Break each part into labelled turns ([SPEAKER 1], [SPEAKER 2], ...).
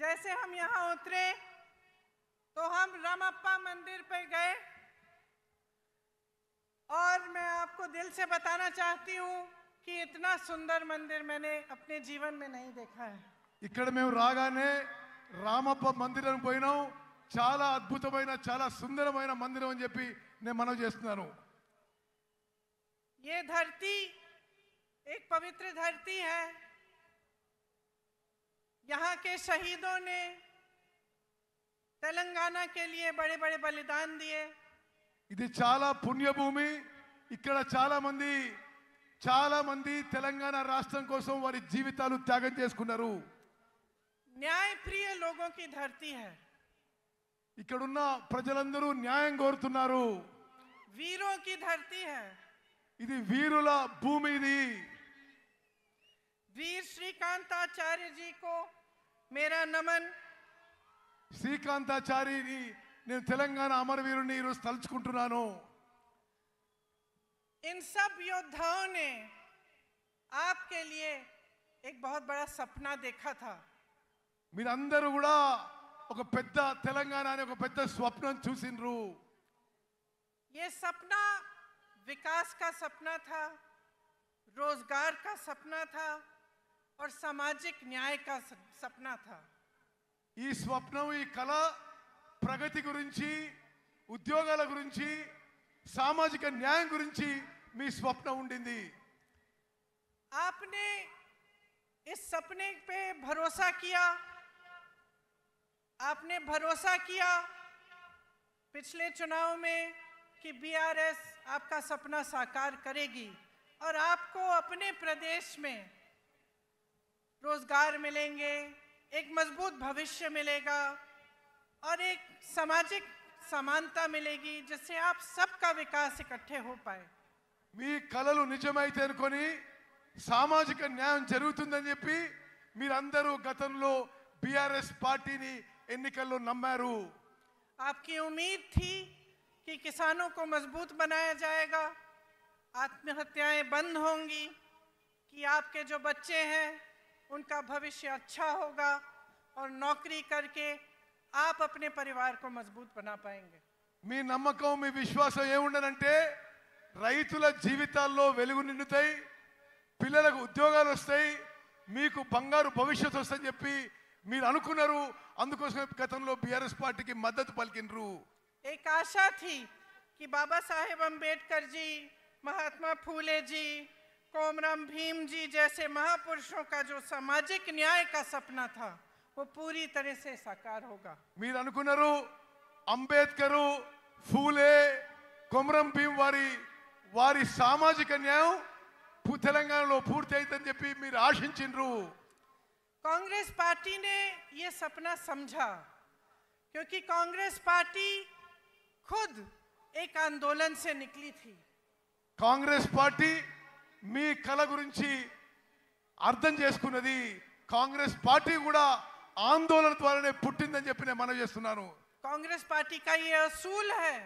[SPEAKER 1] जैसे हम यहाँ उतरे तो हम रामप्पा मंदिर पे गए और मैं आपको दिल से बताना चाहती हूँ कि इतना सुंदर मंदिर मैंने अपने जीवन में नहीं देखा है
[SPEAKER 2] इकड़ మేము రాగానే రామప్ప మందిరం పోయినాం చాలా अद्भुत చాలా सुंदर మందిరం అని చెప్పి
[SPEAKER 1] ये धरती एक पवित्र धरती है यहाँ के शहीदों ने तेलंगाना के लिए
[SPEAKER 2] बड़े बड़े बलिदान दिए इधे चाला पुण्यभूमि इकड़ा चाला मंदी चाला मंदी तेलंगाना राष्ट्रन कोसम वारी जीवितालु त्यागन चेस कुनरू
[SPEAKER 1] न्याय प्रिय
[SPEAKER 2] लोगों की धरती है इकड़ुन्ना प्रजलंदरु न्याय गौर तुनारू
[SPEAKER 1] वीरों की धरती है
[SPEAKER 2] इधे वीरोला भूमि दी
[SPEAKER 1] वीर श्रीकांत आचार्य
[SPEAKER 2] जी को मेरा नमन श्रीकांताचारी अमरवीर तलचुक इन सब
[SPEAKER 1] योद्धाओं ने आपके लिए एक बहुत बड़ा सपना
[SPEAKER 2] देखा था अंदर स्वप्न चूस
[SPEAKER 1] ये सपना विकास का सपना था रोजगार का सपना था और सामाजिक न्याय का सपना था
[SPEAKER 2] स्वप्न कला प्रगति కళ ప్రగతి न्याय स्वप्न आपने इस सपने पे
[SPEAKER 1] भरोसा किया आपने भरोसा किया पिछले चुनाव में कि बीआरएस आपका सपना साकार करेगी और आपको अपने प्रदेश में रोजगार मिलेंगे एक मजबूत भविष्य मिलेगा और एक सामाजिक समानता मिलेगी जिससे आप सबका विकास इकट्ठे हो पाए
[SPEAKER 2] मी కళలు నిజమైతే అనుకొని సామాజిక న్యాయం జరుగుతుందని చెప్పి మీరందరూ గతంలో आपकी
[SPEAKER 1] उम्मीद थी कि किसानों को मजबूत बनाया जाएगा आत्महत्याएं बंद होंगी कि आपके जो बच्चे हैं उनका भविष्य अच्छा होगा और नौकरी करके आप अपने परिवार को मजबूत बना पाएंगे
[SPEAKER 2] मी नमको मी विश्वासम येवंडननटे రైతుల జీవితాల్లో వెలుగు నిండుతాయి పిల్లలకు ఉద్యోగాలు వస్తాయి మీకు బంగారు భవిష్యత్తు వస్తుందని చెప్పి మీరు అనుకునరు అందుకోసమే గతంలో बीआरएस పార్టీకి మద్దతు పలికినరు ఏ ఆశాతీ కి బాబా సాహెబ్ అంబేద్కర్ జీ మహాత్మా
[SPEAKER 1] फुले जी कोमराम भीम जी जैसे महापुरुषों का जो सामाजिक न्याय का सपना था वो पूरी तरह से साकार होगा
[SPEAKER 2] మీరు అనుకున్నారు అంబేద్కర్ ఫూలే కొమరం భీం वारी వారి సామాజిక న్యాయం తెలంగాణలో పూర్తి అవుతుందని చెప్పి మీరు ఆశించిండ్రు
[SPEAKER 1] कांग्रेस पार्टी ने ये सपना समझा क्योंकि कांग्रेस पार्टी खुद एक आंदोलन से निकली थी
[SPEAKER 2] కాంగ్రెస్ పార్టీ మీ కళ గురించి అర్థం చేసుకున్నది కాంగ్రెస్ పార్టీ కూడా ఆందోళన कांग्रेस पार्टी
[SPEAKER 1] का ये असूल है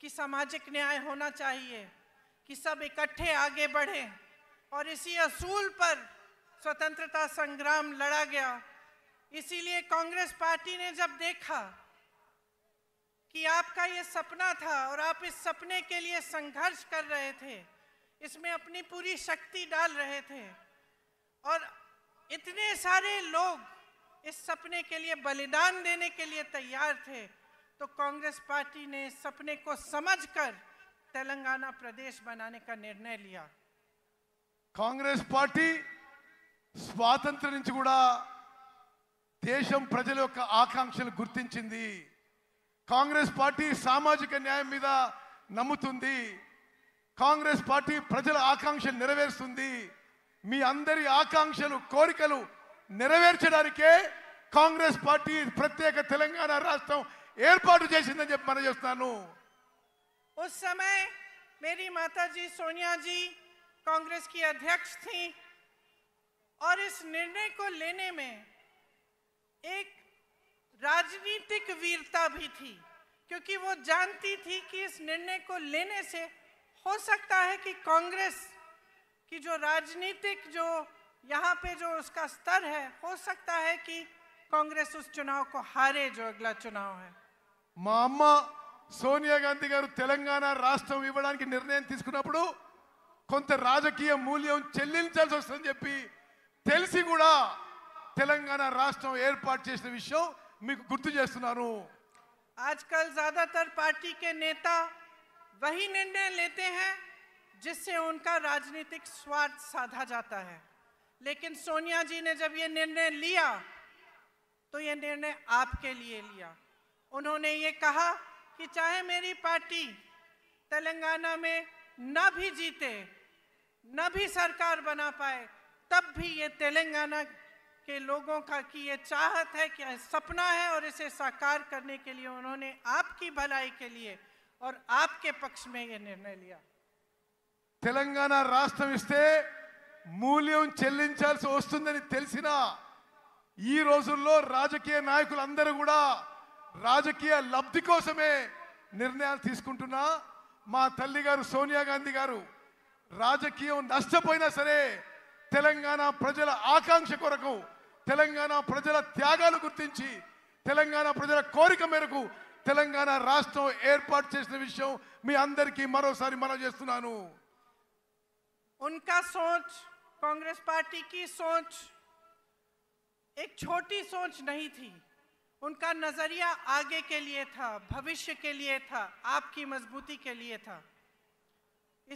[SPEAKER 1] कि सामाजिक न्याय होना चाहिए कि सब इकट्ठे आगे बढ़े और इसी असूल पर स्वतंत्रता संग्राम लड़ा गया इसीलिए कांग्रेस पार्टी ने जब देखा कि आपका ये सपना था और आप इस सपने के लिए संघर्ष कर रहे थे इसमें अपनी पूरी शक्ति डाल रहे थे और इतने सारे लोग इस सपने के लिए बलिदान देने के लिए तैयार थे तो कांग्रेस पार्टी ने सपने को समझकर तेलंगाना प्रदेश बनाने का निर्णय लिया
[SPEAKER 2] कांग्रेस पार्टी स्वातंत्र देश प्रजल దేశం गुर्ति कांग्रेस पार्टी గుర్తించింది न्याय मीद సామాజిక कांग्रेस पार्टी प्रजा आकांक्ष नेरवे अंदर आकांक्ष कांग्रेस पार्टी प्रत्येक राष्ट्रीय
[SPEAKER 1] उस समय मेरी माताजी सोनिया जी कांग्रेस की अध्यक्ष थी और इस निर्णय को लेने में एक राजनीतिक वीरता भी थी क्योंकि वो जानती थी कि इस निर्णय को लेने से हो सकता है कि कांग्रेस की जो राजनीतिक जो यहाँ पे जो उसका स्तर है हो सकता है कि कांग्रेस उस चुनाव को हारे जो अगला चुनाव है
[SPEAKER 2] मामा सोनिया गांधी गारु तेलंगाना राष्ट्र विवरण के निर्णय तीस राजकीय मूल्य उन चलिन चल सो संजेपी तेलंगाना राष्ट्र एयर पार्टी इस विषयों में गुरुत्व
[SPEAKER 1] आजकल ज्यादातर पार्टी के नेता वही निर्णय लेते हैं जिससे उनका राजनीतिक स्वार्थ साधा जाता है लेकिन सोनिया जी ने जब ये निर्णय लिया तो ये निर्णय आपके लिए लिया उन्होंने ये कहा कि चाहे मेरी पार्टी तेलंगाना में न भी जीते न भी सरकार बना पाए तब भी ये तेलंगाना के लोगों का की ये चाहत है कि सपना है और इसे साकार करने के लिए उन्होंने आपकी भलाई के लिए और आपके पक्ष में ये निर्णय लिया
[SPEAKER 2] తెలంగాణ రాష్ట్రం ఇస్తే మూల్యం చెల్లించాల్సి వస్తుందని తెలిసిన ఈ రోజుల్లో రాజకీయ నాయకులందరూ కూడా రాజకీయ లబ్ధి కోసమే నిర్ణయాలు తీసుకుంటున్నా మా తల్లిగారు సోనియా గాంధీ గారు రాజకీయం నష్టపోయినా సరే తెలంగాణ ప్రజల ఆకాంక్ష కొరకు తెలంగాణ ప్రజల త్యాగాలు గుర్తించి తెలంగాణ ప్రజల కోరిక మేరకు తెలంగాణ రాష్ట్రం ఏర్పాటు చేసిన విషయం మీ అందరికీ మరోసారి మనం చేస్తున్నాను उनका सोच कांग्रेस पार्टी की सोच
[SPEAKER 1] एक छोटी सोच नहीं थी उनका नजरिया आगे के लिए था भविष्य के लिए था आपकी मजबूती के लिए था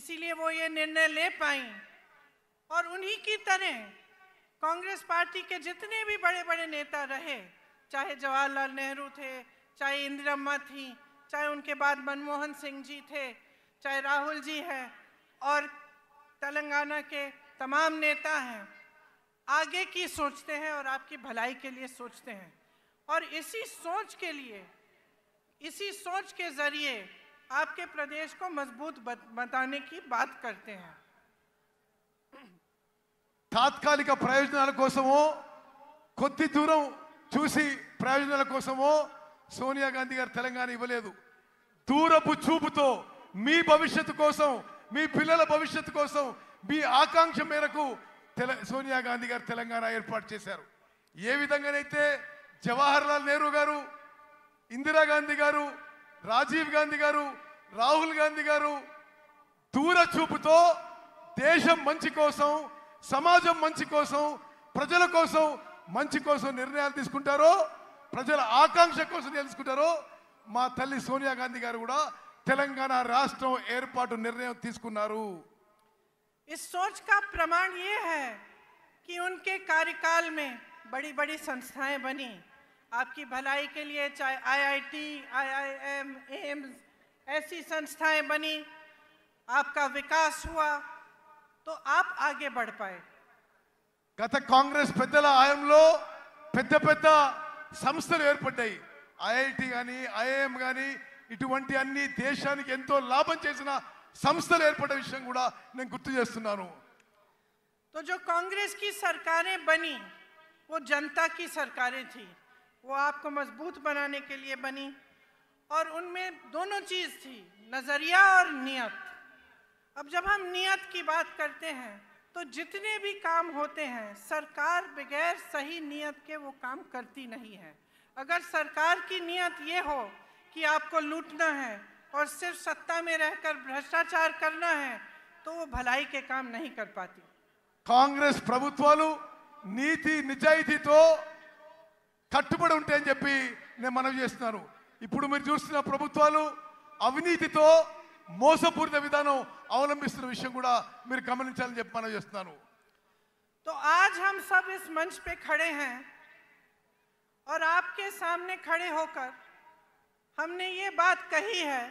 [SPEAKER 1] इसीलिए वो ये निर्णय ले पाई और उन्हीं की तरह कांग्रेस पार्टी के जितने भी बड़े बड़े नेता रहे चाहे जवाहरलाल नेहरू थे चाहे इंद्रम्मा थी चाहे उनके बाद मनमोहन सिंह जी थे चाहे राहुल जी हैं और तेलंगाना के तमाम नेता हैं आगे की सोचते हैं और आपकी भलाई के लिए सोचते हैं और इसी सोच के लिए इसी सोच के ज़रिए आपके प्रदेश को मजबूत बताने की बात करते
[SPEAKER 2] हैं तात्कालिक प्रयोजन कोसमो కొద్ది दूर चूसी प्रयोजन कोसमो సోనియా గాంధీ గారు తెలంగాణ ఇవ్వలేదు దూరపు చూపుతో మీ భవిష్యత్తు కోసం మీ పిల్లల భవిష్యత్తు కోసం మీ ఆకాంక్ష మేరకు తెల సోనియా గాంధీ గారు తెలంగాణ ఏర్పాటు చేశారు ఏ విధంగానైతే జవహర్లాల్ నెహ్రూ గారు ఇందిరాగాంధీ గారు రాజీవ్ గాంధీ గారు రాహుల్ గాంధీ గారు దూర చూపుతో దేశం మంచి కోసం సమాజం మంచి కోసం ప్రజల కోసం మంచి కోసం నిర్ణయాలు తీసుకుంటారో ప్రజల ఆకాంక్ష కోసం తెలుసుకుంటారో మా తల్లి సోనియా గాంధీ గారు కూడా తెలంగాణ రాష్ట్రం ఏర్పాటు నిర్ణయం తీసుకున్నారు इस सोच का प्रमाण ये है कि उनके कार्यकाल में
[SPEAKER 1] बड़ी बड़ी संस्थाएं बनी आपकी भलाई के लिए चाहे आईआईटी, आईआईएम, एम्स ऐसी संस्थाएं बनी आपका विकास हुआ
[SPEAKER 2] तो आप आगे बढ़ पाए గత కాంగ్రెస్ పెద్దల హయాంలో संस्थल ఏర్పడ్డాయి ఐఐటి కానీ ఐఐఎం కానీ ఇటువంటి అన్ని దేశానికి ఎంతో లాభం చేసిన సంస్థలు ఏర్పడ్డ तो जो कांग्रेस की सरकारें बनी
[SPEAKER 1] वो जनता की सरकारें थी वो आपको मजबूत बनाने के लिए बनी और उनमें दोनों चीज़ थी नज़रिया और नियत अब जब हम नियत की बात करते हैं तो जितने भी काम होते हैं सरकार बगैर सही नियत के वो काम करती नहीं है अगर सरकार की नियत ये हो कि आपको लूटना है और सिर्फ सत्ता में रहकर भ्रष्टाचार करना है तो वो भलाई के काम नहीं कर पाती
[SPEAKER 2] कांग्रेस प्रभुत् नीति निजाइती तो ఉంటాయని చెప్పి నేను మనవి చేస్తున్నాను ఇప్పుడు మీరు చూస్తున్న మోసపూరిత విధానం అవలంబించిన విషయం కూడా నేను కమనించాలని చెప్పాలని అనుకుంటున్నాను.
[SPEAKER 1] సో आज हम सब इस मंच पे खड़े हैं और आपके सामने खड़े होकर हमने यह बात कही है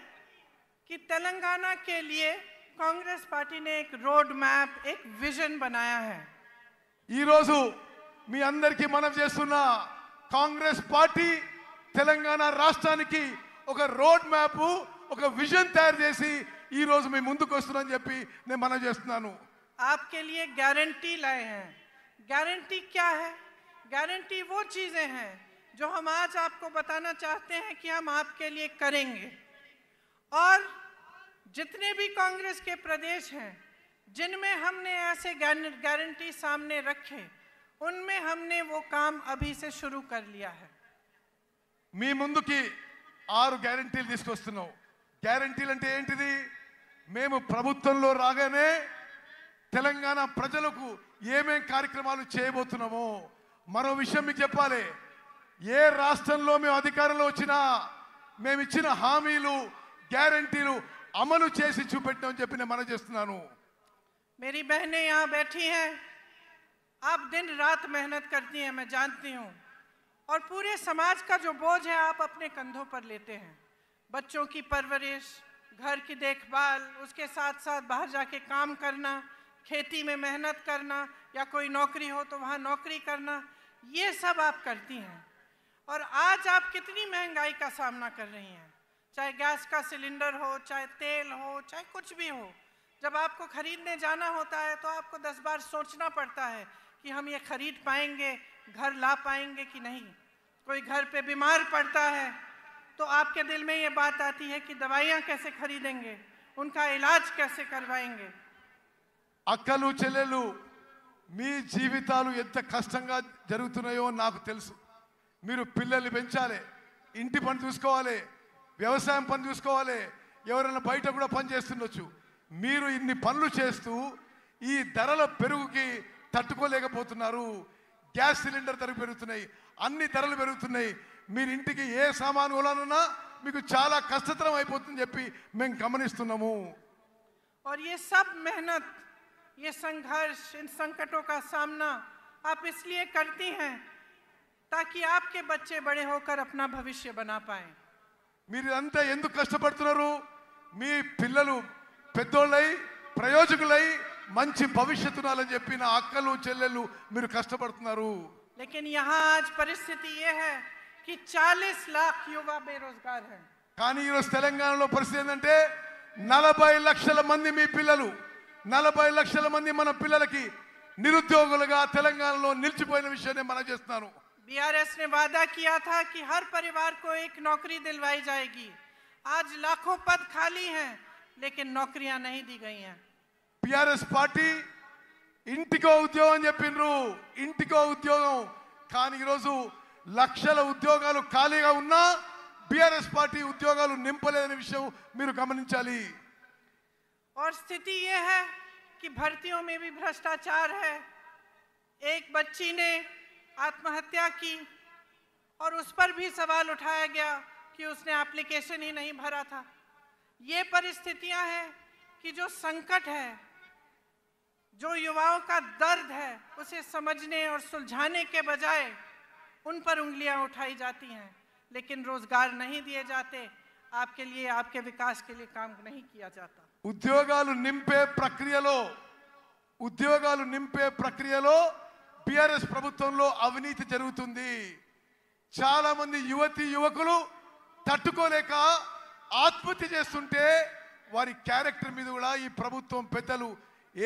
[SPEAKER 1] कि तेलंगाना के लिए कांग्रेस पार्टी ने
[SPEAKER 2] एक रोड मैप एक विजन बनाया है. ఈ రోజు మీ అందరికి మనవి చేస్తున్నా కాంగ్రెస్ పార్టీ తెలంగాణ రాష్ట్రానికి ఒక రోడ్ మ్యాప్ विजन तैयार తయారు చేసి आपके लिए गारंटी लाए हैं गारंटी क्या है
[SPEAKER 1] गारंटी वो चीज़ें हैं जो हम आज आपको बताना चाहते हैं कि हम आपके लिए करेंगे और जितने भी कांग्रेस के प्रदेश हैं जिनमें हमने ऐसे गारंटी सामने रखे उनमें हमने वो
[SPEAKER 2] काम अभी से शुरू कर लिया है మీ ముందుకి ఆరు గ్యారంటీలు తీసుకొస్తున్నావు గ్యారంటీలు అంటే ఏంటిది మేము ప్రభుత్వంలో రాగానే తెలంగాణ ప్రజలకు ఏమేం కార్యక్రమాలు చేయబోతున్నామో మరో విషయం మీకు చెప్పాలి ఏ రాష్ట్రంలో మేము అధికారంలో వచ్చినా మేము ఇచ్చిన హామీలు గ్యారంటీలు అమలు చేసి చూపెట్టామని చెప్పి నేను మనం చేస్తున్నాను మేరీ బహనే यहाँ बैठी దిన్ आप दिन रात मेहनत करती हैं
[SPEAKER 1] मैं जानती हूँ और पूरे समाज హే ఆప్ बोझ కంధో పర్ లేతే कंधों बच्चों की परवरिश घर की देखभाल उसके साथ साथ बाहर जाके काम करना खेती में मेहनत करना या कोई नौकरी हो तो वहाँ नौकरी करना ये सब आप करती हैं और आज आप कितनी महंगाई का सामना कर रही हैं चाहे गैस का सिलेंडर हो चाहे तेल हो चाहे कुछ भी हो जब आपको खरीदने जाना होता है तो आपको दस बार सोचना पड़ता है कि हम ये खरीद पाएंगे घर ला पाएंगे कि नहीं कोई घर पे बीमार पड़ता है तो आपके दिल में ये बात आती है कि दवाइयाँ कैसे खरीदेंगे उनका इलाज कैसे करवाएंगे
[SPEAKER 2] అక్కలు చెల్లెలు మీ జీవితాలు ఎంత కష్టంగా జరుగుతున్నాయో నాకు తెలుసు మీరు పిల్లల్ని పెంచాలి ఇంటి పని చూసుకోవాలి వ్యవసాయం పని చూసుకోవాలి ఎవరైనా బయట కూడా పని చేస్తుండొచ్చు మీరు ఇన్ని పనులు చేస్తూ ఈ ధరల పెరుగుకి తట్టుకోలేకపోతున్నారు గ్యాస్ సిలిండర్ ధరలు పెరుగుతున్నాయి అన్ని ధరలు పెరుగుతున్నాయి इंटर ये सामान चला कष्टतर अभी मैं गमन और ये सब मेहनत
[SPEAKER 1] ये संघर्ष इन संकटों का सामना आप इसलिए करती हैं
[SPEAKER 2] ताकि आपके बच्चे बड़े होकर अपना भविष्य बना पाए अंत कष्टो प्रयोजक मंच भविष्य अक्लू चलू कष्ट
[SPEAKER 1] लेकिन यहाँ आज परिस्थिति ये है కి 40 లక్ష యువ బేరోసగర్ హ
[SPEAKER 2] కాని యోస్ తెలంగాణలో పరిస్థితి ఏందంటే 40 లక్షల మంది మీ పిల్లలు 40 లక్షల మంది మన పిల్లలకి నిరుద్యోగులుగా తెలంగాణలో నిలిచిపోయిన విషయాన్ని మనం చేస్తున్నాను
[SPEAKER 1] బీఆర్ఎస్ ని వాదా కియా తా కి హర్ పరివార్ కో ఏక్ నోకరీ దిల్వై జాయేగి ఆజ్ లక్షో పద ఖాలి హ లేకిన్ నోకరియా నహీ ది గయీ హ
[SPEAKER 2] బీఆర్ఎస్ పార్టీ ఇంటి కో ఉద్యోగం చెప్పిన్రో ఇంటి కో ఉద్యోగం కాని ఈ రోజు लक्षल उद्योग खाली ఉన్నా బీఆర్ఎస్ పార్టీ ఉద్యోగాలు నింపలేదనే విషయం और स्थिति यह है
[SPEAKER 1] कि भर्तियों में भी भ्रष्टाचार है एक बच्ची ने आत्महत्या की और उस पर भी सवाल उठाया गया कि उसने एप्लीकेशन ही नहीं भरा था ये परिस्थितियां हैं कि जो संकट है जो युवाओं का दर्द है उसे समझने और सुलझाने के बजाय ఉన్పర్ ఉంగలియా ఊఠై జాతీ హే లేకిన్ రోజ్గార్ నహీ దియే జాతే ఆప్కే లియే ఆప్కే వికాస్ కే లియే కామ్ నహీ కియా జాతా
[SPEAKER 2] ఉద్యోగాలు నింపే ప్రక్రియలో ఉద్యోగాలు నింపే ప్రక్రియలో బిఆర్ఎస్ ప్రభుత్వంలో అవినితి జరుగుతుంది చాలా మంది యువతి యువకులు తట్టుకోలేక ఆత్మృతి చేస్తుంటే వారి క్యారెక్టర్ మీద కూడా ఈ ప్రభుత్వం పెదలు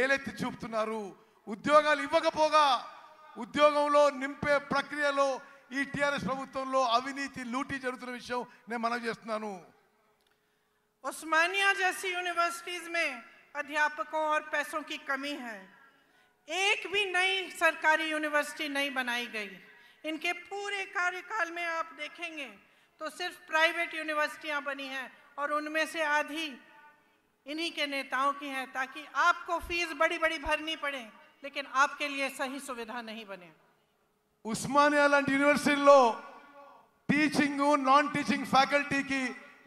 [SPEAKER 2] ఏలెత్తి చూప్తున్నారు ఉద్యోగాలు ఇవ్వకపోగా उद्योग निंपे प्रक्रिया ఈ టీఆర్ఎస్ ప్రభుత్వంలో అవినీతి లూటీ జరుగుతున్న उस्मानिया जैसी यूनिवर्सिटीज में अध्यापकों और पैसों
[SPEAKER 1] की कमी है एक भी नई सरकारी यूनिवर्सिटी नहीं बनाई गई इनके पूरे कार्यकाल में आप देखेंगे तो सिर्फ प्राइवेट यूनिवर्सिटियां बनी हैं और उनमें से आधी इन्हीं के नेताओं की हैं ताकि आपको फीस बड़ी बड़ी भरनी पड़े लेकिन आपके लिए सही सुविधा नहीं बने
[SPEAKER 2] ఉస్మానియా లాంటి యూనివర్సిటీలో టీచింగ్ నాన్ టీచింగ్ ఫ్యాకల్టీకి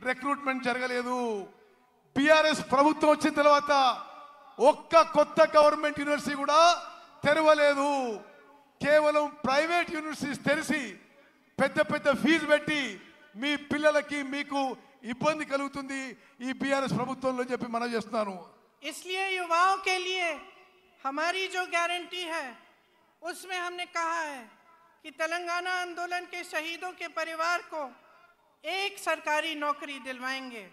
[SPEAKER 2] రిక్రూట్మెంట్ జరగలేదు బీఆర్ఎస్ ప్రభుత్వం వచ్చిన తర్వాత ఒక్క కొత్త గవర్నమెంట్ యూనివర్సిటీ కూడా తెరవలేదు కేవలం ప్రైవేట్ యూనివర్సిటీస్ తెరిచి పెద్ద పెద్ద ఫీజు పెట్టి మీ పిల్లలకి మీకు ఇబ్బంది కలుగుతుంది ఈ బీఆర్ఎస్ ప్రభుత్వంలో చెప్పి మనం చేస్తున్నాను इसलिए युवाओं के
[SPEAKER 1] लिए हमारी जो गारंटी है उसमें हमने कहा है कि तेलंगाना आंदोलन के शहीदों के परिवार को एक सरकारी नौकरी दिलवाएंगे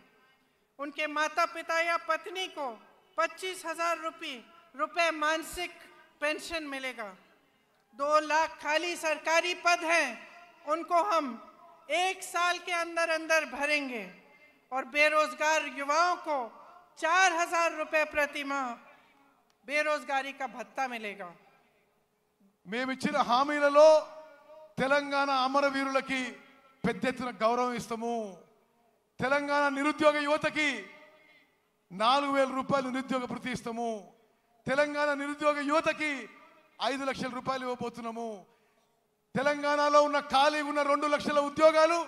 [SPEAKER 1] उनके माता पिता या पत्नी को पच्चीस हजार रुपये रुपये मानसिक पेंशन मिलेगा दो लाख खाली सरकारी पद हैं उनको हम एक साल के अंदर अंदर भरेंगे और बेरोजगार युवाओं को चार हजार रुपये प्रतिमा
[SPEAKER 2] బేరోజ్గారీ కా భత్తా మిలేగా మేమిచ్చిన హామీలలో తెలంగాణ అమరవీరులకి పెద్ద ఎత్తున గౌరవం ఇస్తాము తెలంగాణ నిరుద్యోగ యువతకి నాలుగు వేల రూపాయలు నిరుద్యోగ భృతి ఇస్తాము తెలంగాణ నిరుద్యోగ యువతకి ఐదు లక్షల రూపాయలు ఇవ్వబోతున్నాము తెలంగాణలో ఉన్న ఖాళీ ఉన్న రెండు లక్షల ఉద్యోగాలు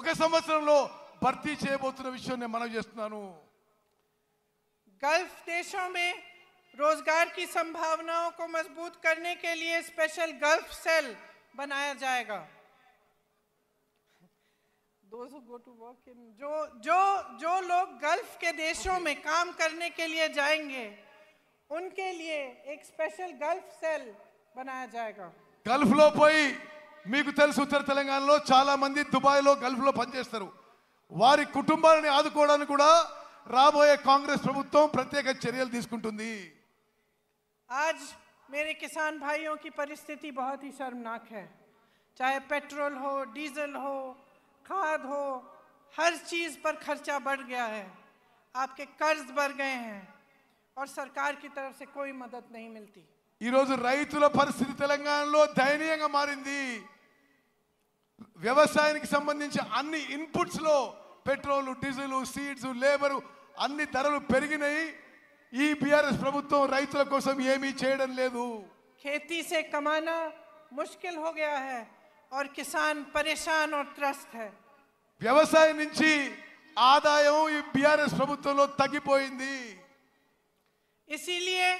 [SPEAKER 2] ఒక సంవత్సరంలో భర్తీ చేయబోతున్న విషయం నేను మనవి చేస్తున్నాను గల్ఫ్ దేశం
[SPEAKER 1] रोजगार की संभावनाओं को मजबूत करने के लिए स्पेशल गल्फ सेल बनाया जाएगा जो जो जो लोग गल्फ के देशों में काम करने के लिए जाएंगे उनके लिए एक स्पेशल गल्फ सेल बनाया जाएगा
[SPEAKER 2] గల్ఫ్ లో పోయి మీకు తెలుసు ఉత్తర తెలంగాణలో చాలా మంది దుబాయ్లో గల్ఫ్లో పనిచేస్తారు వారి కుటుంబాలని ఆదుకోవడానికి కూడా రాబోయే కాంగ్రెస్ ప్రభుత్వం ప్రత్యేక చర్యలు తీసుకుంటుంది
[SPEAKER 1] आज मेरे किसान भाइयों की परिस्थिति बहुत ही शर्मनाक है चाहे पेट्रोल हो डीजल हो खाद हो हर चीज़ पर खर्चा बढ़ गया है आपके कर्ज बढ़ गए हैं और सरकार की तरफ से कोई मदद नहीं मिलती
[SPEAKER 2] दयनीय मारी व्यवसाय संबंधी अन्नी इनपुट डीजल सीड्स लेबर ఇన్పుట్స్లో పెట్రోల్ డీజిల్ बीआरएस प्रभुत्म रही खेती से कमाना मुश्किल हो गया है और किसान परेशान और त्रस्त है व्यवसाय नीचे आदाय बीआरएस प्रभुत्म इसीलिए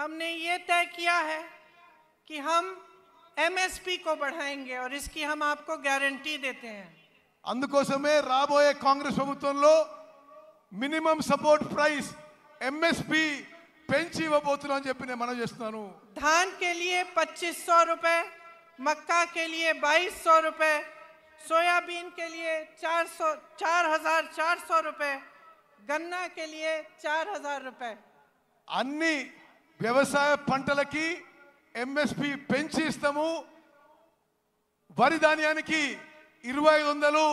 [SPEAKER 1] हमने ये तय किया है कि हम एमएसपी को बढ़ाएंगे और इसकी हम आपको गारंटी देते हैं
[SPEAKER 2] अंदर राबोये कांग्रेस प्रभुत्म मिनिमम सपोर्ट प्राइस ఎంఎస్పి పెంచి ఇవ్వబోతున్నా అని చెప్పి నేను మనం చేస్తున్నాను ధాన్ के పచ్చిస్ సో రూపాయ
[SPEAKER 1] మక్కా मक्का బాయిస్ సో రూపాయ సోయాబీన్ रुपए చార్ के लिए चार గన్నా चार हजार चार सौ అన్ని
[SPEAKER 2] వ్యవసాయ పంటలకి ఎంఎస్పి పెంచి ఇస్తాము వరి ధాన్యానికి ఇరవై ఐదు వందలు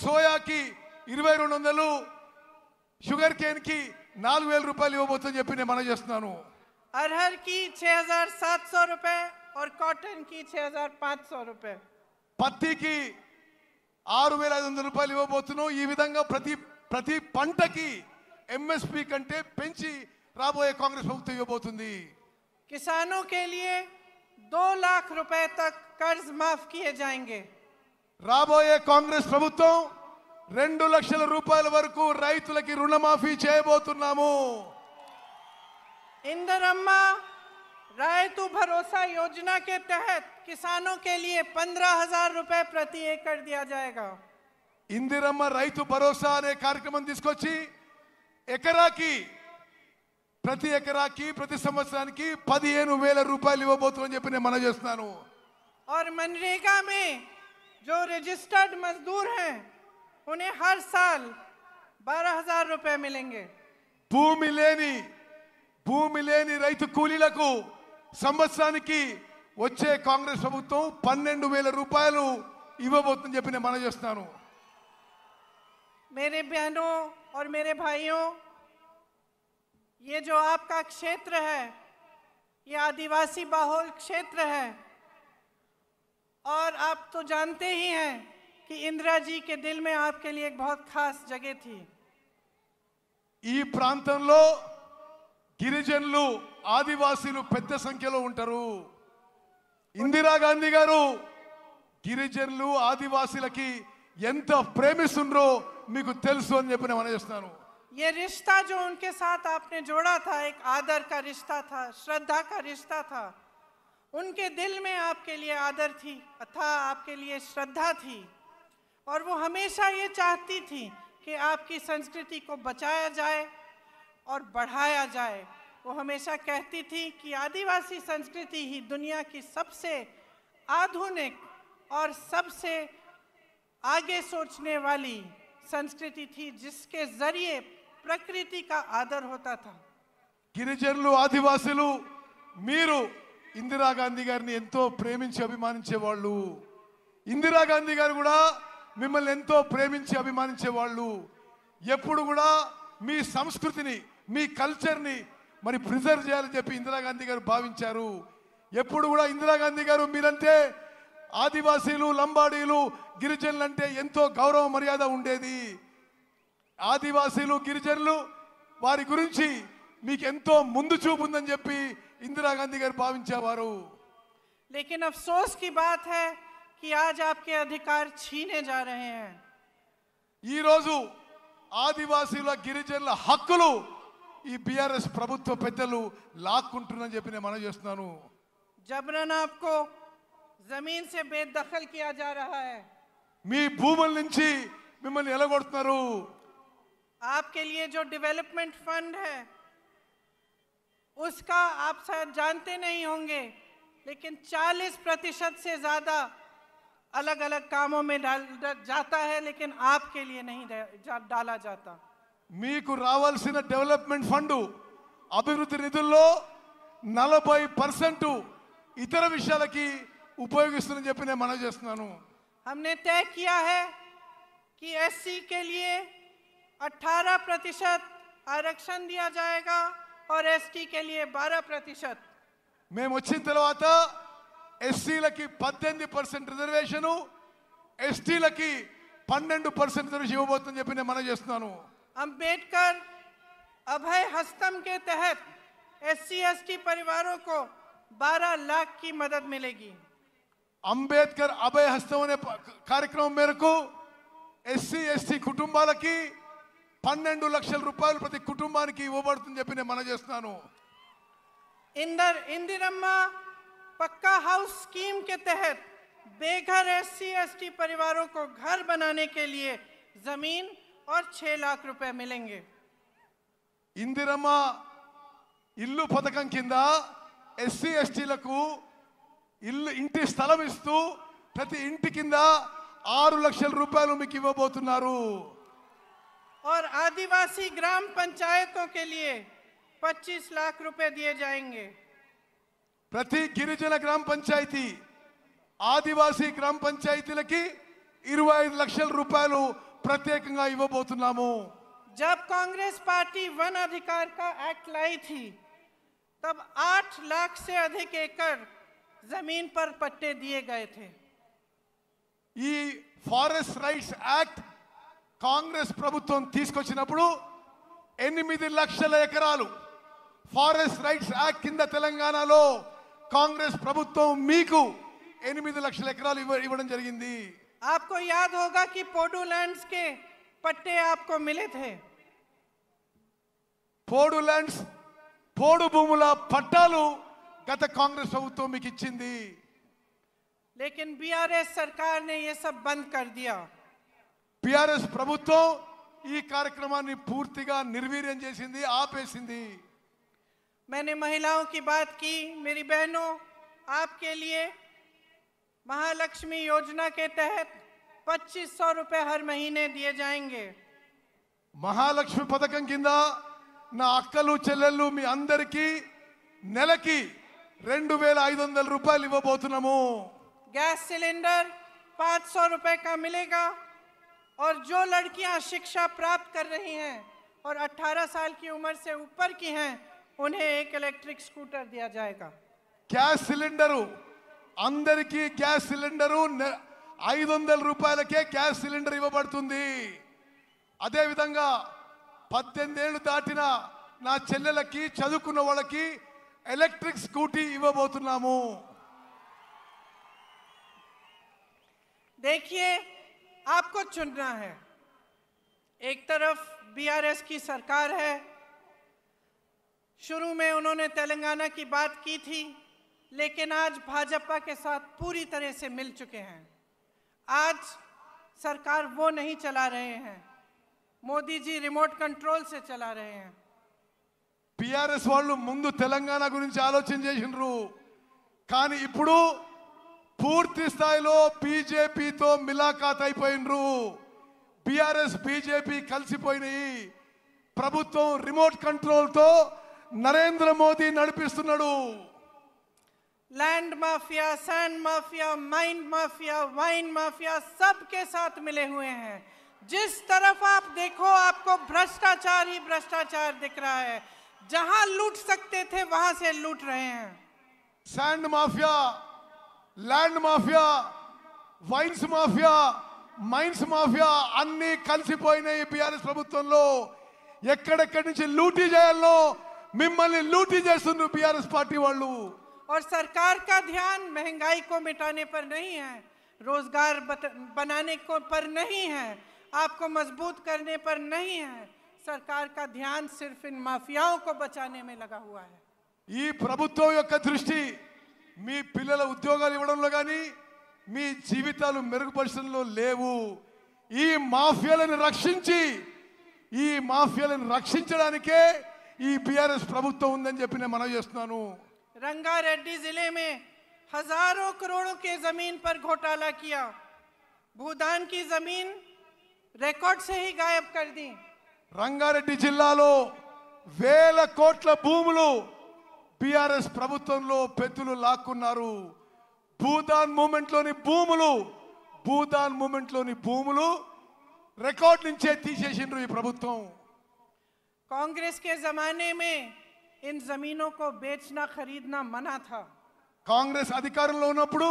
[SPEAKER 2] సోయాకి ఇరవై రెండు వందలు షుగర్ కేన్కి 4000 రూపాయలు ఇవ్వబోతున్నామని చెప్పి ని మేము చేస్తున్నాను ఆర్హర్ కి 6700 రూపాయలు మరియు కాటన్ కి 6500 రూపాయలు పత్తికి 6500 రూపాయలు ఇవ్వబోతున్నాము ఈ విధంగా ప్రతి ప్రతి పంటకి ఎంఎస్పీ కంటే పెంచి రాబోయే కాంగ్రెస్ ప్రభుత్వం ఇవ్వబోతుంది ਕਿਸਾਨોలకి 2 లక్ష రూపాయల వరకు कर्ज माफ किए जाएंगे రాబోయే కాంగ్రెస్ ప్రభుత్వం 2 లక్షల రూపాయల వరకు రైతులకు రుణమాఫీ చేయబోతున్నాము ఇందరమ్మ రైతు భరోసా యోజన కేతహత్ కిసానుకో
[SPEAKER 1] కేలియే 15000 రూపాయలు ప్రతి ఎకర్ డయా జాయేగా
[SPEAKER 2] ఇందరమ్మ రైతు భరోసా అనే కార్యక్రమం తీసుకొచ్చి ఎకరాకి ప్రతి ఎకరాకి ప్రతి సమస్యనకి 15000 రూపాయలు ఇవ్వబోతున్నామని చెప్పి నేను మనవి చేస్తున్నాను ఆర్ మనరేకమే జో రిజిస్టర్డ్ మజ్దూర్ హే उन्हें हर साल बारह हजार रुपए मिलेंगे भूमि लेनी भूमि लेनी रईत कूली संवसरा वे कांग्रेस प्रभुत् పన్నెండు वेल रूपये इवबोन मन मेरे बहनों और मेरे भाइयों ये जो आपका
[SPEAKER 1] क्षेत्र है ये आदिवासी बाहुल क्षेत्र है और आप तो जानते ही हैं कि इंदिरा जी के दिल में आपके लिए एक बहुत
[SPEAKER 2] खास जगह थी ఈ गिरीजन आदिवास संख्य పెద్ద సంఖ్యలో ఉంటారు ఇందిరాగాంధీ గారు గిరిజనులు ఆదివాసీలకి ఎంత ప్రేమిస్తుండ్రో ये रिश्ता जो उनके साथ आपने जोड़ा था एक आदर
[SPEAKER 1] का रिश्ता था श्रद्धा का रिश्ता था उनके दिल में आपके लिए आदर थी अथा आपके लिए श्रद्धा थी और वो हमेशा ये चाहती थी कि आपकी संस्कृति को बचाया जाए और बढ़ाया जाए वो हमेशा कहती थी कि आदिवासी संस्कृति ही दुनिया की सबसे आधुनिक और सबसे आगे सोचने वाली संस्कृति थी जिसके जरिए प्रकृति का आदर होता था गिरीजन
[SPEAKER 2] आदिवास इंदिरा गांधी गारे प्रेम अभिमाचे అభిమానించేవాళ్ళు ఇందిరాగాంధీ గారు మిమ్మల్ని ఎంతో ప్రేమించి అభిమానించే వాళ్ళు ఎప్పుడు కూడా మీ సంస్కృతిని మీ కల్చర్ని మరి ప్రిజర్వ్ చేయాలని చెప్పి ఇందిరాగాంధీ గారు భావించారు ఎప్పుడు కూడా ఇందిరాగాంధీ గారు మీరంటే ఆదివాసీలు లంబాడీలు గిరిజనులు అంటే ఎంతో గౌరవ మర్యాద ఉండేది ఆదివాసీలు గిరిజనులు వారి గురించి మీకు ఎంతో ముందు చూపు ఉందని చెప్పి ఇందిరాగాంధీ గారు భావించేవారు లేకిన్ అఫ్సోస్ కి బాత్ హై कि आज आपके अधिकार छीने जा रहे हैं ये रोज़ आदिवासी लोग गिरिजन लोग लाख जबरन आपको जमीन से बेदखल किया जा रहा है मैं भूमल
[SPEAKER 1] आपके लिए जो डेवलपमेंट फंड है उसका आप सब जानते नहीं होंगे लेकिन 40 प्रतिशत से ज्यादा अलग अलग कामों में डाल जाता है लेकिन आपके लिए नहीं जा, डाला जाता
[SPEAKER 2] మీకు రావాల్సిన డెవలప్మెంట్ ఫండ్ అభివృద్ధి నిధుల్లో నలభై పర్సెంట్ ఇతర విషయాలకి ఉపయోగిస్తుందని हमने तय किया है कि एससी के लिए
[SPEAKER 1] 18 प्रतिशत आरक्षण दिया जाएगा और एसटी के
[SPEAKER 2] लिए 12 प्रतिशत मैं वर्वा ఎస్సీలకి పద్దెనిమిది పర్సెంట్ రిజర్వేషను ఎస్టీలకి పన్నెండు పర్సెంట్ రిజర్వేషన్ ఇవ్వబోతుందని చెప్పి నేను మనం చేస్తున్నాను అంబేద్కర్ अभय हस्तम के तहत
[SPEAKER 1] एस सी परिवारों
[SPEAKER 2] को 12 लाख की मदद मिलेगी అంబేద్కర్ అభయ హస్తం అనే కార్యక్రమం మేరకు ఎస్సీ ఎస్టీ కుటుంబాలకి పన్నెండు లక్షల రూపాయలు ప్రతి కుటుంబానికి ఇవ్వబడుతుంది చెప్పి నేను మనం చేస్తున్నాను ఇందర్ ఇందిరమ్మ पक्का हाउस स्कीम के तहत
[SPEAKER 1] बेघर एस एसटी परिवारों को घर बनाने के लिए जमीन
[SPEAKER 2] और छह लाख रुपए मिलेंगे ఇందిరమ్మ इल्लू పథకం కింద ఎస్సీ ఎస్టీలకు इंट ఇంటి స్థలం ఇస్తూ ప్రతి
[SPEAKER 1] और आदिवासी ग्राम पंचायतों के लिए 25 लाख रुपए
[SPEAKER 2] दिए जाएंगे ప్రతి గిరిజన గ్రామ పంచాయితీ ఆదివాసి గ్రామ పంచాయతీలకి 25 లక్షల రూపాయలు ప్రత్యేకంగా ఇవ్వబోతున్నాము జాబ్ కాంగ్రెస్ పార్టీ वन अधिकार का एक्ट लाई थी
[SPEAKER 1] तब 8 లక్షల से अधिक एकड़ जमीन पर पट्टे दिए गए थे
[SPEAKER 2] ई फॉरेस्ट राइट्स एक्ट कांग्रेस प्रभुत्वం తీసుకొచినప్పుడు 8 లక్షల ఎకరాలు फॉरेस्ट राइट्स एक्ट కింద తెలంగాణలో కాంగ్రెస్ ప్రభుత్వం మీకు ఎనిమిది లక్షల ఎకరాలు ఇవ్వడం జరిగింది आपको याद होगा कि पोडू लैंड्स के पट्टे आपको मिले थे పోడు ల్యాండ్స్ పోడు భూముల పట్టాలు గత కాంగ్రెస్ ప్రభుత్వం మీకు ఇచ్చింది लेकिन बीआरएस सरकार ने ये सब बंद कर दिया పిఆర్ఎస్ ప్రభుత్వం ఈ కార్యక్రమాన్ని పూర్తిగా నిర్వీర్యం చేసింది ఆపేసింది मैंने महिलाओं की बात की मेरी बहनों आपके लिए
[SPEAKER 1] महालक्ष्मी योजना के तहत पच्चीस सौ रुपए हर महीने दिए जाएंगे
[SPEAKER 2] महालक्ष्मी पदक ना నా అక్కలు చెల్లెళ్ళు మీ की నెలకి రెండు వేల गैस
[SPEAKER 1] सिलेंडर पांच पाँच
[SPEAKER 2] सौ रुपए का मिलेगा और जो लड़कियां शिक्षा
[SPEAKER 1] प्राप्त कर रही हैं और 18 साल की उम्र से ऊपर की हैं उन्हें एक इलेक्ट्रिक स्कूटर दिया जाएगा
[SPEAKER 2] गैस सिलेंडर अंदर की गैस सिलेंडर रूपये गैस सिलीर इवि अदे विधा पद्धे दाटना ना चल की चल की एलक्ट्रिक स्कूटी इवबो देखिए आपको चुनना है
[SPEAKER 1] एक तरफ बीआरएस की सरकार है शुरू में उन्होंने तेलंगाना की बात की थी लेकिन आज भाजपा के साथ पूरी तरह से मिल चुके हैं आज सरकार वो नहीं चला रहे हैं
[SPEAKER 2] मोदी जी रिमोट कंट्रोल से चला रहे हैं पीआरएस वेलंगा आलोचन का पूर्ति स्थाई बीजेपी तो मिलाखात बीआरएस बीजेपी कल प्रभु रिमोट कंट्रोल तो నరేంద్ర మోదీ నడిపిస్తున్నాడు land mafia sand mafia mind
[SPEAKER 1] mafia wine mafia सबके साथ मिले हुए हैं जिस तरफ आप देखो आपको भ्रष्टाचार ही भ्रष्टाचार दिख रहा है जहां लूट सकते थे
[SPEAKER 2] वहां से लूट रहे हैं sand mafia land mafia wines mafia mines mafia అన్నీ కలిసిపోయినాయి బీఆర్ఎస్ ప్రభుత్వంలో ఎక్కడెక్కడి నుంచి లూటీ చేయాలో మిమ్మల్ని लूటీ చేసిన బీఆర్ఎస్ పార్టీ వాళ్ళు ఒక सरकार का ध्यान महंगाई
[SPEAKER 1] को मिटाने पर नहीं है रोजगार बनाने को पर नहीं है आपको मजबूत करने पर नहीं है सरकार का ध्यान सिर्फ इन माफियाओं को बचाने में लगा हुआ है
[SPEAKER 2] ई ప్రభుత్వ యొక్క దృష్టి మీ పిల్లల ఉద్యోగాలు ఇవ్వడన గాని మీ జీవితాలు మెరుగుపర్చన లో లేవు ఈ మాఫియలను రక్షించి ఈ మాఫియలను రక్షించడానికి ఈ బిఆర్ఎస్ ప్రభుత్వం ఉందని చెప్పి నేను మనవి చేస్తున్నాను
[SPEAKER 1] రంగారెడ్డి जिले హజారో हजारों కే జమీన్ పర్ ఘోటాలా కియా భూదాన్ కి జమీన్ రికార్డ్ సే से గాయబ్ కర్ ది
[SPEAKER 2] రంగారెడ్డి జిల్లాలో వేల కోట్ల భూములు బిఆర్ఎస్ ప్రభుత్వంలో పెద్దలు లాక్కున్నారు భూదాన్ మూమెంట్లోని భూములు భూదాన్ మూమెంట్లోని భూములు రికార్డ్ నుంచే తీసేసిండ్రు ఈ ప్రభుత్వం कांग्रेस के जमाने में इन जमीनों को बेचना खरीदना मना था కాంగ్రెస్ అధికారంలో ఉన్నప్పుడు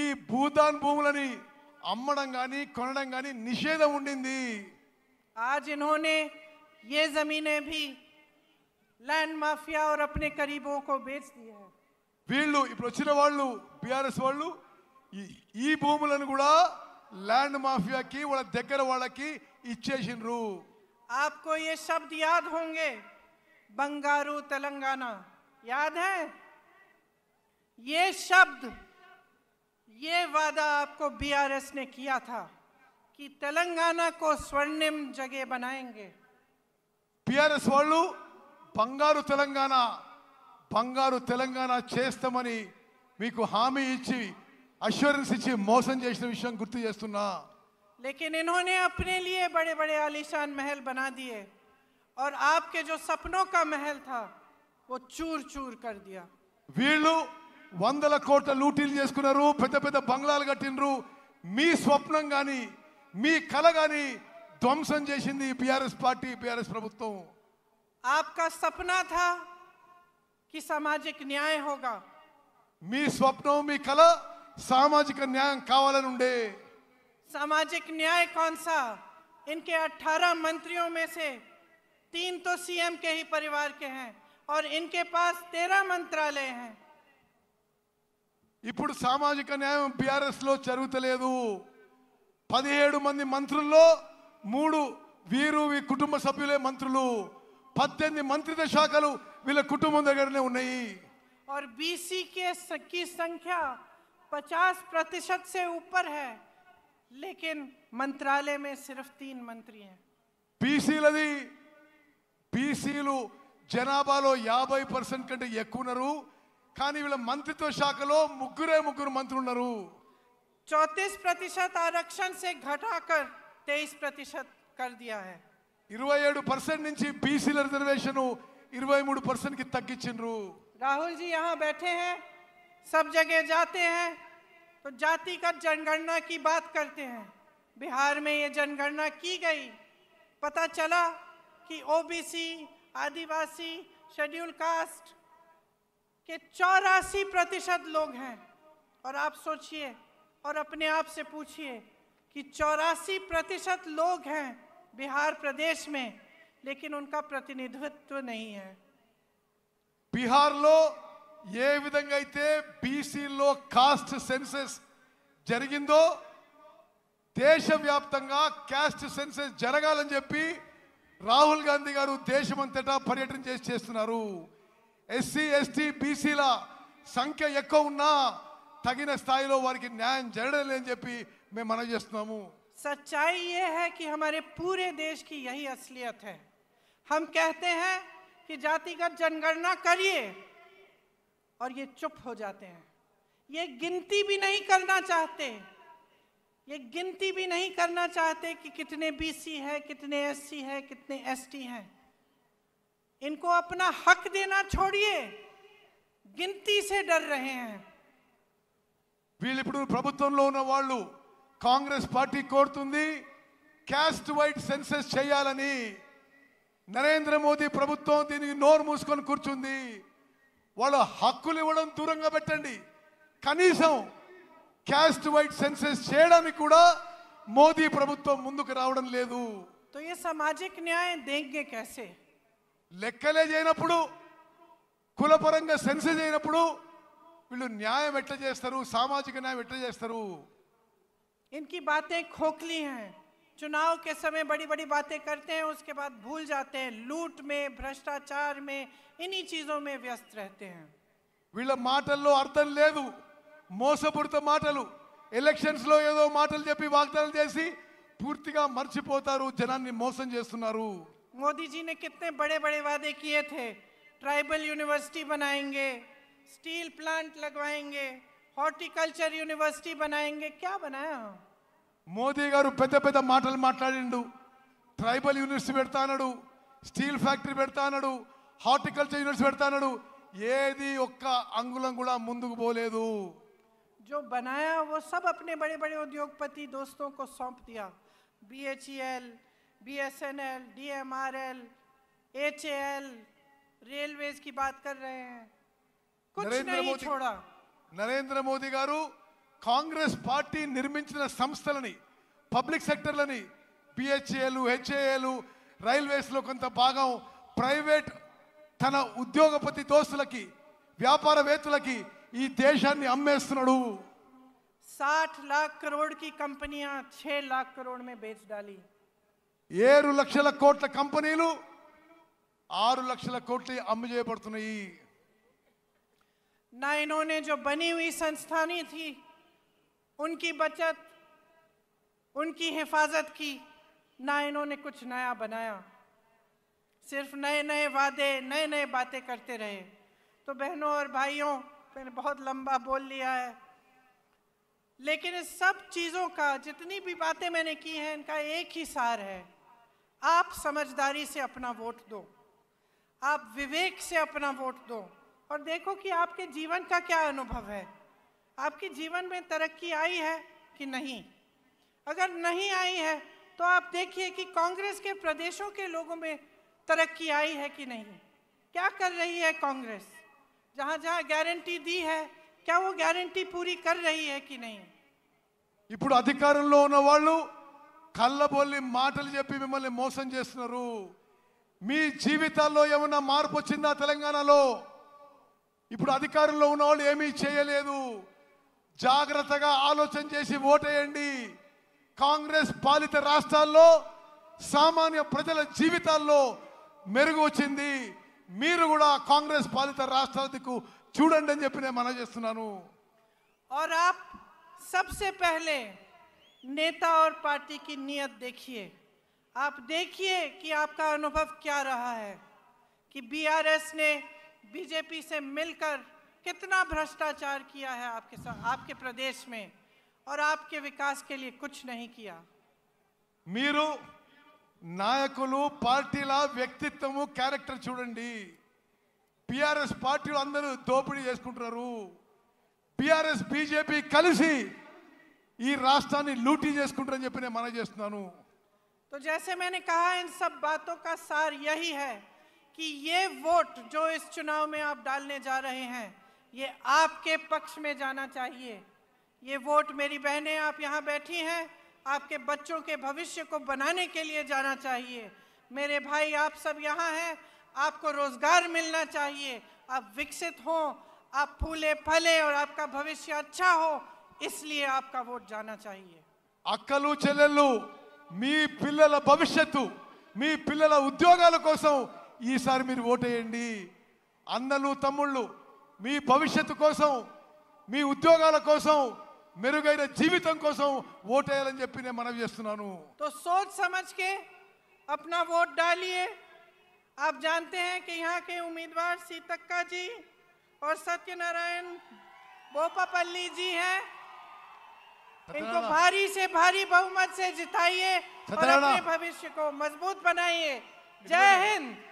[SPEAKER 2] ఈ భూదాన్ భూములని అమ్మడం కానీ కొనడం కానీ నిషేధం ఉండింది आज इन्होंने ये जमीनें भी लैंड माफिया और
[SPEAKER 1] अपने करीबों को बेच दी है
[SPEAKER 2] వీళ్ళు ఇప్పుడు వచ్చిన వాళ్ళు బీఆర్ఎస్ వాళ్ళు ఈ- ఈ భూములను కూడా ల్యాండ్ మాఫియాకి వాళ్ళ దగ్గర వాళ్ళకి ఇచ్చేసిండ్రు आपको ये शब्द याद होंगे बंगारू तेलंगाना
[SPEAKER 1] याद है ये शब्द ये वादा आपको बीआरएस ने किया था कि तेलंगाना को स्वर्णिम
[SPEAKER 2] जगह बनाएंगे बीआरएस वालू बंगारू तेलंगाना बंगारू तेलंगाना चेस्तमनी हामी इच्छी अश्योरेंस इच्छी मोसम विषय गुर्तना
[SPEAKER 1] लेकिन इन्होंने अपने लिए बड़े बड़े आलिशान महल बना दिए और आपके जो सपनों का महल था वो चूर चूर कर दिया
[SPEAKER 2] वीलू वंदल कोट लूटील చేసుకున్నారు పెద్ద పెద్ద బంగ్లాలు కట్టిండు మీ స్వప్నం बी आर एस గాని ధ్వంసం చేసింది బిఆర్ఎస్ పార్టీ आपका सपना था कि सामाजिक न्याय होगा मी स्वप्न मी कला सामाजिक
[SPEAKER 1] न्याय कावलन सामाजिक न्याय कौन सा इनके 18 मंत्रियों में से तीन तो सीएम के ही परिवार के हैं और इनके पास तेरह मंत्रालय हैं
[SPEAKER 2] ఇప్పుడు సామాజిక న్యాయం బీఆర్ఎస్ లో జరుగుతలేదు పదిహేడు మంది మంత్రుల్లో మూడు వీరు వీ కుటుంబ సభ్యులే మంత్రులు పద్దెనిమిది మంత్రిత్వ శాఖలు వీళ్ళ కుటుంబం దగ్గరనే ఉన్నాయి
[SPEAKER 1] और बीसी के की संख्या 50 प्रतिशत से ऊपर है लेकिन मंत्रालय में सिर्फ 3 मंत्री हैं
[SPEAKER 2] पीसी लदी पीसीलू जनाबालो 50% కంటే ఎక్కువనరు కానివల మంత్రిత్వ శాఖలో ముగ్గురే ముగ్గురు మంత్రులు ఉన్నారు
[SPEAKER 1] 34% రక్షణ సే घटाकर 23% कर दिया
[SPEAKER 2] है 27% నుంచి पीसीల రిజర్వేషన్ ను 23% కి తగ్గించినరు राहुल जी यहां बैठे हैं सब जगह जाते हैं तो
[SPEAKER 1] जातिगत जनगणना की बात करते हैं बिहार में ये जनगणना की गई पता चला कि ओबीसी आदिवासी शेड्यूल कास्ट के चौरासी प्रतिशत लोग हैं और आप सोचिए और अपने आप से पूछिए कि चौरासी प्रतिशत लोग हैं बिहार प्रदेश में लेकिन उनका प्रतिनिधित्व नहीं है
[SPEAKER 2] बिहार लो ఈ విధంగా అయితే bc లో కాస్ట్ సెన్సస్ జరిగినో దేశవ్యాప్తంగా కాస్ట్ సెన్సస్ జరగాలని చెప్పి రాహుల్ గాంధీ గారు దేశమంతటా పర్యటనం చేసి చేస్తున్నారు ఎస్సీ ఎస్టీ bc ల సంఖ్య ఎక్కు ఉన్న తగిన స్థాయిలో వారికి న్యాయం జరగాలని చెప్పి మేమ అను చేస్తున్నాము సచాయే ఏహే కి हमारे पूरे देश
[SPEAKER 1] की यही असलियत है हम कहते हैं कि जातिगत जनगणना करिए और ये चुप हो जाते हैं ये गिनती भी नहीं करना चाहते ये गिनती भी नहीं करना चाहते कि कितने बीसी है कितने एससी है कितने एसटी हैं इनको अपना हक देना छोड़िए गिनती से डर रहे हैं
[SPEAKER 2] వీళ్ళిప్పుడు ప్రభుత్వంలో ఉన్న వాళ్ళు కాంగ్రెస్ పార్టీ కోరుతుంది క్యాస్ట్ వైడ్ సెన్సెస్ చేయాలని నరేంద్ర మోదీ ప్రభుత్వం దీనికి వాళ్ళ హక్కులు ఇవ్వడం దూరంగా పెట్టండి కనీసం క్యాస్ట్ వైట్ సెన్సెస్ చేయడానికి కూడా మోదీ ప్రభుత్వం ముందుకు రావడం లేదు तो న్యాయం దేంగే न्याय లెక్కలే చేయనప్పుడు కులపరంగా సెన్సెస్ అయినప్పుడు వీళ్ళు న్యాయం ఎట్లా చేస్తారు సామాజిక న్యాయం ఎట్లా చేస్తారు इनकी బాతే ఖోక్లీ चुनाव के समय बड़ी बड़ी बातें
[SPEAKER 1] करते हैं उसके बाद भूल जाते हैं लूट में भ्रष्टाचार में इन्हीं चीजों में व्यस्त रहते हैं
[SPEAKER 2] वील मटल्लो ले मोदी जी ने कितने बड़े बड़े वादे किए थे ट्राइबल यूनिवर्सिटी
[SPEAKER 1] बनाएंगे स्टील प्लांट लगवाएंगे हॉर्टिकल्चर यूनिवर्सिटी बनाएंगे क्या बनाया
[SPEAKER 2] మోడీ గారు పెద్ద పెద్ద మాటలు మాట్లాడు နေ ండు ట్రైబల్ యూనివర్సిటీ పెడతాననిడు స్టీల్ ఫ్యాక్టరీ పెడతాననిడు హార్టికల్చర్ యూనివర్సిటీ పెడతాననిడు ఏది ఒక్క అంగుళం కూడా ముందుకు పోలేదు జో बनाया वो
[SPEAKER 1] सब अपने बड़े-बड़े उद्योगपति दोस्तों को सौंप दिया BHEL BSNL DMRL HAL railways की बात कर रहे हैं
[SPEAKER 2] कुछ नहीं छोड़ा नरेंद्र मोदी గారు కాంగ్రెస్ పార్టీ నిర్మించిన సంస్థలని పబ్లిక్ సెక్టర్లని పిహెచ్ఏలు హెచ్ఏలు రైల్వేస్లో కొంత భాగం ప్రైవేట్ తన ఉద్యోగపతి దోస్తులకి వ్యాపారవేత్తలకి ఈ దేశాన్ని అమ్మేస్తున్నాడు
[SPEAKER 1] साठ लाख करोड़ की कंपनियां छह लाख करोड़
[SPEAKER 2] ఏడు లక్షల కోట్ల కంపెనీలు ఆరు లక్షల కోట్లు అమ్ము చేయబడుతున్నాయి నాయనోనే జో బనీ बनी సంస్థానీ థీ
[SPEAKER 1] उनकी बचत उनकी हिफाजत की ना इन्होंने कुछ नया बनाया सिर्फ नए नए वादे नए नए बातें करते रहे तो बहनों और भाइयों मैंने बहुत लंबा बोल लिया है लेकिन इस सब चीज़ों का जितनी भी बातें मैंने की हैं इनका एक ही सार है आप समझदारी से अपना वोट दो आप विवेक से अपना वोट दो और देखो कि आपके जीवन का क्या अनुभव है आपके जीवन में तरक्की आई है कि नहीं अगर नहीं आई है तो आप देखिए कि कांग्रेस के प्रदेशों के लोगों में तरक्की आई है कि नहीं क्या कर रही है कांग्रेस जहां जहां गारंटी दी है क्या वो गारंटी पूरी कर रही है कि नहीं
[SPEAKER 2] इपड़ अधिकार कल बोली मटल మాటలు చెప్పి మిమ్మల్ని మోసం చేస్తున్నారు మీ इपड़ अधिकार మార్పు चेयले జాగ్రత్తగా ఆలోచన చేసి ఓటేయండి కాంగ్రెస్ పాలిత రాష్ట్రాల్లో సామాన్య ప్రజల జీవితాల్లో మెరుగు వచ్చింది మీరు కూడా కాంగ్రెస్ పాలిత రాష్ట్రాల దిక్కు చూడండి అని చెప్పి నేను మనం చేస్తున్నాను और आप सबसे
[SPEAKER 1] पहले नेता और पार्टी की नियत देखिए आप देखिए कि आपका अनुभव क्या रहा है कि बीआरएस ने बीजेपी से मिलकर कितना भ्रष्टाचार किया है आपके साथ आपके प्रदेश में और आपके विकास के लिए कुछ नहीं किया
[SPEAKER 2] మీరు నాయకులు పార్టీల వ్యక్తిత్వము క్యారెక్టర్ చూడండి పిఆర్ఎస్ పార్టీలు అందరూ దోపిడీ చేసుకుంటున్నారు పిఆర్ఎస్ బీజేపీ కలిసి ఈ రాష్ట్రాన్ని లూటీ చేసుకుంటారని చెప్పి నేను మనం చేస్తున్నాను
[SPEAKER 1] तो जैसे मैंने कहा इन सब बातों का सार यही है कि ये वोट जो इस चुनाव में आप डालने जा रहे हैं ये आपके पक्ष में जाना चाहिए ये वोट मेरी बहनें आप यहाँ बैठी हैं आपके बच्चों के भविष्य को बनाने के लिए जाना चाहिए मेरे भाई आप सब यहाँ हैं आपको रोजगार मिलना चाहिए आप विकसित हों आप फूले फले और आपका भविष्य अच्छा हो इसलिए आपका वोट जाना चाहिए
[SPEAKER 2] अक्लू चलू मी పిల్లల भविष्य मी पिल उद्योग కోసం ఈసారి మీరు మీ భవిష్యత్తు కోసం మీ ఉద్యోగాల కోసం మెరుగైన జీవితం కోసం ఓటేయాలని చెప్పి నేను మనవి చేస్తున్నాను तो सोच समझ के
[SPEAKER 1] अपना वोट डालिए आप जानते हैं कि यहाँ के उम्मीदवार सीतक्का जी और सत्यनारायण बोपापल्ली जी हैं
[SPEAKER 2] इनको भारी
[SPEAKER 1] से भारी बहुमत से जिताइए और अपने भविष्य को मजबूत बनाइए जय हिंद